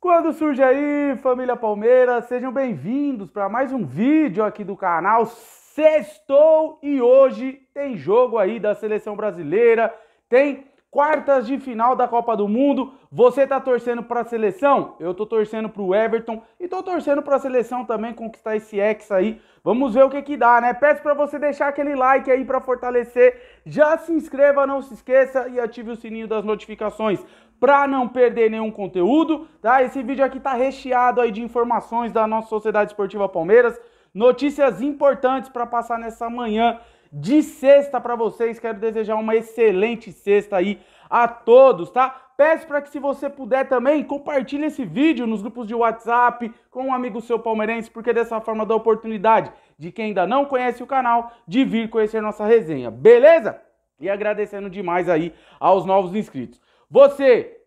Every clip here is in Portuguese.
Quando surge aí, família Palmeiras, sejam bem-vindos para mais um vídeo aqui do canal Sextou e hoje tem jogo aí da Seleção Brasileira, tem quartas de final da Copa do Mundo. Você tá torcendo para a seleção? Eu tô torcendo para o Everton e tô torcendo para a seleção também conquistar esse ex aí. Vamos ver o que que dá, né? Peço para você deixar aquele like aí para fortalecer. Já se inscreva, não se esqueça e ative o sininho das notificações para não perder nenhum conteúdo, tá? Esse vídeo aqui tá recheado aí de informações da nossa Sociedade Esportiva Palmeiras, notícias importantes para passar nessa manhã de sexta para vocês. Quero desejar uma excelente sexta aí a todos, tá? Peço para que se você puder também, compartilhe esse vídeo nos grupos de WhatsApp com um amigo seu palmeirense, porque dessa forma dá oportunidade de quem ainda não conhece o canal de vir conhecer nossa resenha, beleza? E agradecendo demais aí aos novos inscritos. Você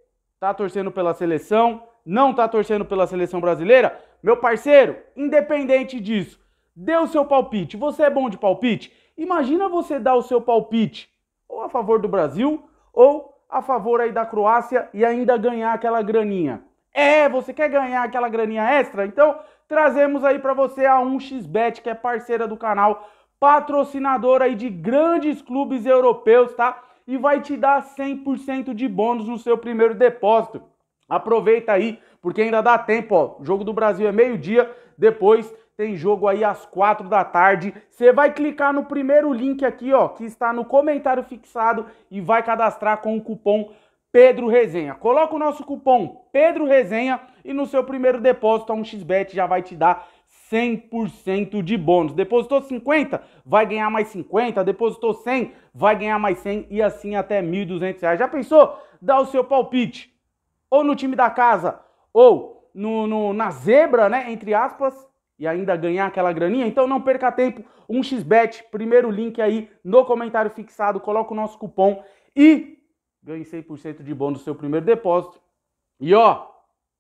Tá torcendo pela seleção? Não tá torcendo pela seleção brasileira? Meu parceiro, independente disso, dê o seu palpite. Você é bom de palpite? Imagina você dar o seu palpite ou a favor do Brasil ou a favor aí da Croácia e ainda ganhar aquela graninha. É, você quer ganhar aquela graninha extra? Então, trazemos aí para você a 1xBet, que é parceira do canal, patrocinadora aí de grandes clubes europeus, tá? e vai te dar 100% de bônus no seu primeiro depósito. Aproveita aí, porque ainda dá tempo, ó. O jogo do Brasil é meio-dia, depois tem jogo aí às quatro da tarde. Você vai clicar no primeiro link aqui, ó, que está no comentário fixado e vai cadastrar com o cupom Pedro Resenha. Coloca o nosso cupom Pedro Resenha e no seu primeiro depósito a 1xBet já vai te dar 100% de bônus. Depositou 50, vai ganhar mais 50. Depositou 100, vai ganhar mais 100 e assim até 1.200 reais. Já pensou? Dá o seu palpite ou no time da casa ou no, no, na zebra, né? Entre aspas, e ainda ganhar aquela graninha? Então não perca tempo, um xbet, primeiro link aí no comentário fixado, coloca o nosso cupom e ganhe 100% de bônus no seu primeiro depósito. E ó,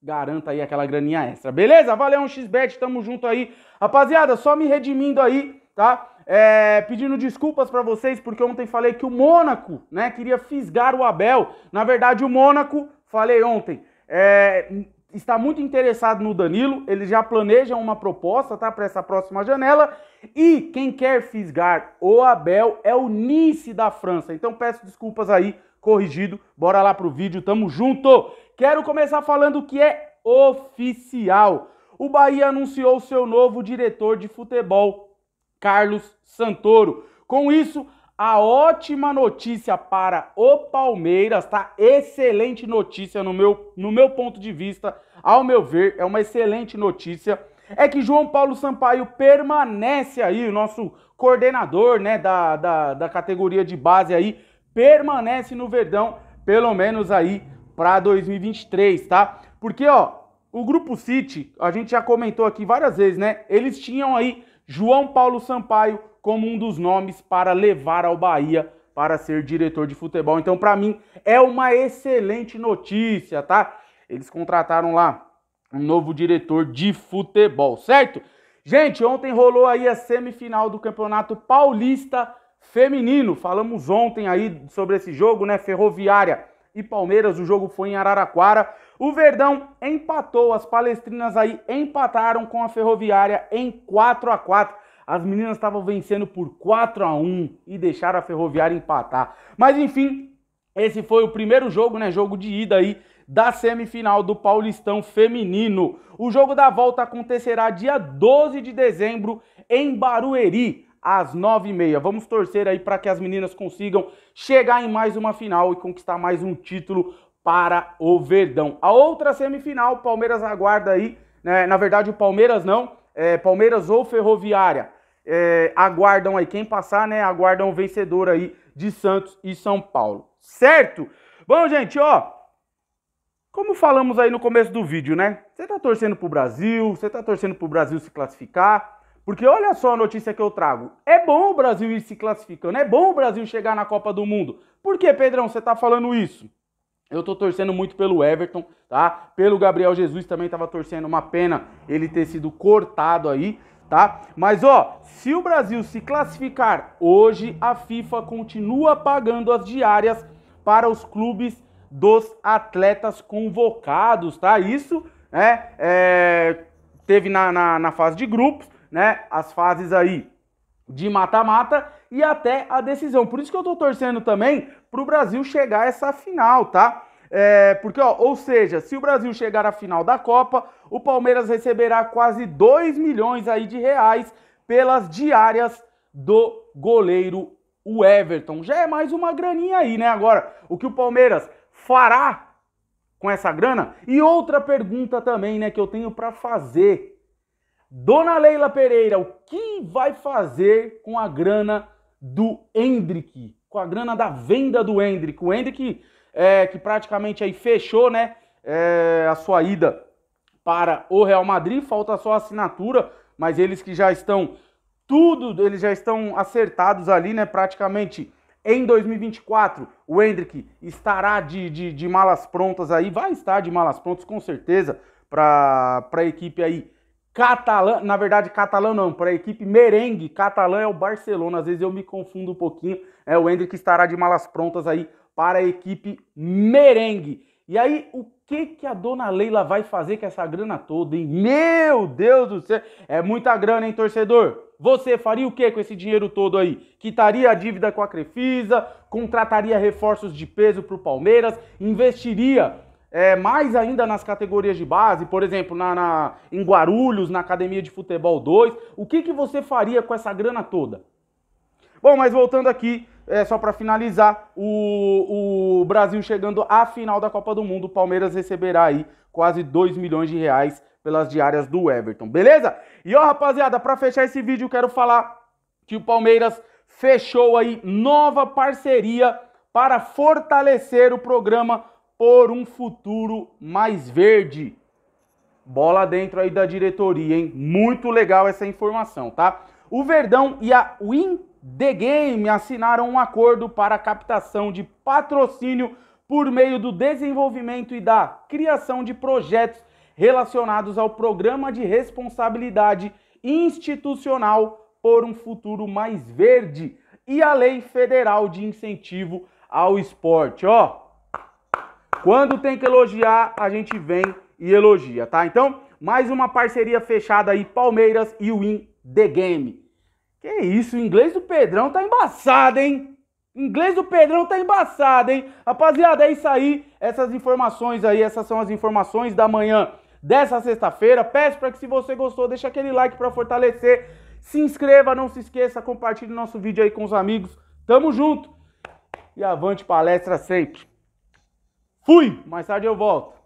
garanta aí aquela graninha extra. Beleza? Valeu, um xbet, tamo junto aí. Rapaziada, só me redimindo aí, tá? É, pedindo desculpas para vocês, porque ontem falei que o Mônaco, né, queria fisgar o Abel. Na verdade, o Mônaco, falei ontem, é, está muito interessado no Danilo, eles já planejam uma proposta, tá, para essa próxima janela. E quem quer fisgar o Abel é o Nice da França. Então peço desculpas aí, corrigido. Bora lá pro vídeo, tamo junto. Quero começar falando o que é oficial. O Bahia anunciou seu novo diretor de futebol, Carlos Santoro. Com isso, a ótima notícia para o Palmeiras, tá? Excelente notícia no meu, no meu ponto de vista, ao meu ver, é uma excelente notícia. É que João Paulo Sampaio permanece aí, o nosso coordenador né, da, da, da categoria de base aí, permanece no Verdão, pelo menos aí para 2023, tá? Porque, ó, o Grupo City, a gente já comentou aqui várias vezes, né? Eles tinham aí João Paulo Sampaio como um dos nomes para levar ao Bahia para ser diretor de futebol. Então, para mim, é uma excelente notícia, tá? Eles contrataram lá um novo diretor de futebol, certo? Gente, ontem rolou aí a semifinal do Campeonato Paulista Feminino. Falamos ontem aí sobre esse jogo, né? Ferroviária e Palmeiras. O jogo foi em Araraquara. O Verdão empatou, as palestrinas aí empataram com a Ferroviária em 4 a 4 As meninas estavam vencendo por 4 a 1 e deixaram a Ferroviária empatar. Mas enfim, esse foi o primeiro jogo, né? Jogo de ida aí da semifinal do Paulistão Feminino. O jogo da volta acontecerá dia 12 de dezembro em Barueri às 9h30. Vamos torcer aí para que as meninas consigam chegar em mais uma final e conquistar mais um título para o Verdão. A outra semifinal, Palmeiras aguarda aí, né? na verdade o Palmeiras não, é, Palmeiras ou Ferroviária. É, aguardam aí quem passar, né? Aguardam o vencedor aí de Santos e São Paulo, certo? Bom, gente, ó, como falamos aí no começo do vídeo, né? Você tá torcendo pro Brasil, você tá torcendo pro Brasil se classificar, porque olha só a notícia que eu trago. É bom o Brasil ir se classificando, é bom o Brasil chegar na Copa do Mundo. Por que, Pedrão, você tá falando isso? Eu tô torcendo muito pelo Everton, tá? Pelo Gabriel Jesus também tava torcendo, uma pena ele ter sido cortado aí, tá? Mas ó, se o Brasil se classificar hoje, a FIFA continua pagando as diárias para os clubes dos atletas convocados, tá? Isso, né? É, teve na, na, na fase de grupos né, as fases aí de mata-mata e até a decisão. Por isso que eu tô torcendo também pro Brasil chegar a essa final, tá? É, porque, ó, ou seja, se o Brasil chegar à final da Copa, o Palmeiras receberá quase 2 milhões aí de reais pelas diárias do goleiro o Everton. Já é mais uma graninha aí, né? Agora, o que o Palmeiras fará com essa grana? E outra pergunta também, né, que eu tenho para fazer Dona Leila Pereira, o que vai fazer com a grana do Hendrick? Com a grana da venda do Hendrick? O Hendrick é, que praticamente aí fechou né, é, a sua ida para o Real Madrid, falta só a assinatura, mas eles que já estão tudo, eles já estão acertados ali, né? Praticamente em 2024, o Hendrick estará de, de, de malas prontas aí, vai estar de malas prontas com certeza para a equipe aí catalã, na verdade catalã não, para a equipe merengue, catalã é o Barcelona, às vezes eu me confundo um pouquinho, é o Hendrick estará de malas prontas aí para a equipe merengue. E aí, o que que a dona Leila vai fazer com essa grana toda, hein? Meu Deus do céu, é muita grana, hein, torcedor? Você faria o que com esse dinheiro todo aí? Quitaria a dívida com a Crefisa, contrataria reforços de peso para o Palmeiras, investiria é, mais ainda nas categorias de base, por exemplo, na, na, em Guarulhos, na Academia de Futebol 2, o que, que você faria com essa grana toda? Bom, mas voltando aqui, é, só para finalizar, o, o Brasil chegando à final da Copa do Mundo, o Palmeiras receberá aí quase 2 milhões de reais pelas diárias do Everton, beleza? E ó, rapaziada, para fechar esse vídeo, eu quero falar que o Palmeiras fechou aí nova parceria para fortalecer o programa por um futuro mais verde. Bola dentro aí da diretoria, hein? Muito legal essa informação, tá? O Verdão e a Win The Game assinaram um acordo para captação de patrocínio por meio do desenvolvimento e da criação de projetos relacionados ao programa de responsabilidade institucional por um futuro mais verde e a lei federal de incentivo ao esporte, ó. Quando tem que elogiar, a gente vem e elogia, tá? Então, mais uma parceria fechada aí, Palmeiras e Win The Game. Que isso, o inglês do Pedrão tá embaçado, hein? O inglês do Pedrão tá embaçado, hein? Rapaziada, é isso aí. Essas informações aí, essas são as informações da manhã dessa sexta-feira. Peço para que se você gostou, deixa aquele like para fortalecer. Se inscreva, não se esqueça, compartilhe nosso vídeo aí com os amigos. Tamo junto e avante palestra sempre. Fui! Mais tarde eu volto.